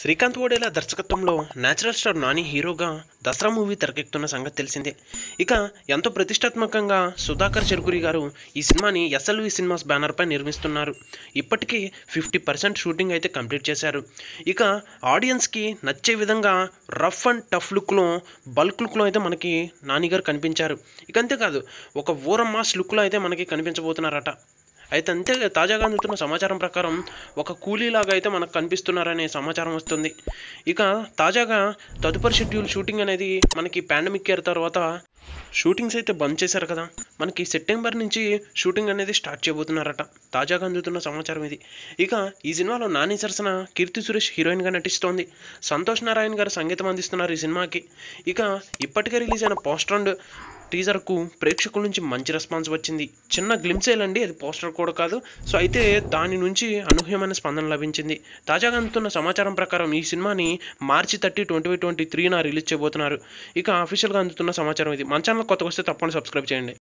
శ్రీకాంత్ ఓడేలా దర్శకత్వంలో natural star Nani హీరోగా Dasara movie తెరకెక్కుతున్న సంగతి తెలిసిందే ఇక ఎంతో ప్రతిష్టాత్మకంగా సుధాకర్ చెరుకురి గారు ఈ సినిమాని ఎస్ఎల్వి సినిమాస్ బ్యానర్ పై నిర్మిస్తున్నారు ఇప్పటికీ ఫిఫ్టీ పర్సెంట్ షూటింగ్ అయితే కంప్లీట్ చేశారు ఇక ఆడియన్స్కి నచ్చే విధంగా రఫ్ అండ్ టఫ్ లుక్లో బల్క్ లుక్లో అయితే మనకి నాని గారు కనిపించారు ఇక అంతేకాదు ఒక ఓరం మాస్ లుక్లో అయితే మనకి కనిపించబోతున్నారట అయితే అంతే తాజాగా అందుతున్న సమాచారం ప్రకారం ఒక కూలీలాగా అయితే మనకు కనిపిస్తున్నారనే సమాచారం వస్తుంది ఇక తాజాగా తదుపరి షెడ్యూల్ షూటింగ్ అనేది మనకి పాండమిక్ ఇయర్ తర్వాత షూటింగ్స్ అయితే బంద్ చేశారు కదా మనకి సెప్టెంబర్ నుంచి షూటింగ్ అనేది స్టార్ట్ చేయబోతున్నారట తాజాగా అందుతున్న సమాచారం ఇది ఇక ఈ సినిమాలో నాని సరసన కీర్తి సురేష్ హీరోయిన్గా నటిస్తోంది సంతోష్ నారాయణ గారు సంగీతం అందిస్తున్నారు ఈ సినిమాకి ఇక ఇప్పటికే రిలీజ్ అయిన పోస్టర్ అండ్ టీజర్కు ప్రేక్షకుల నుంచి మంచి రెస్పాన్స్ వచ్చింది చిన్న వేయాలండి అది పోస్టర్ కూడా కాదు సో అయితే దాని నుంచి అనూహ్యమైన స్పందన లభించింది తాజాగా అందుతున్న సమాచారం ప్రకారం ఈ సినిమాని మార్చి థర్టీ ట్వంటీ ట్వంటీ త్రీన రిలీజ్ చేయబోతున్నారు ఇక ఆఫీషియల్గా అందుతున్న సమాచారం ఇది మన ఛానల్ కొత్తగా వస్తే తప్పకుండా సబ్స్క్రైబ్ చేయండి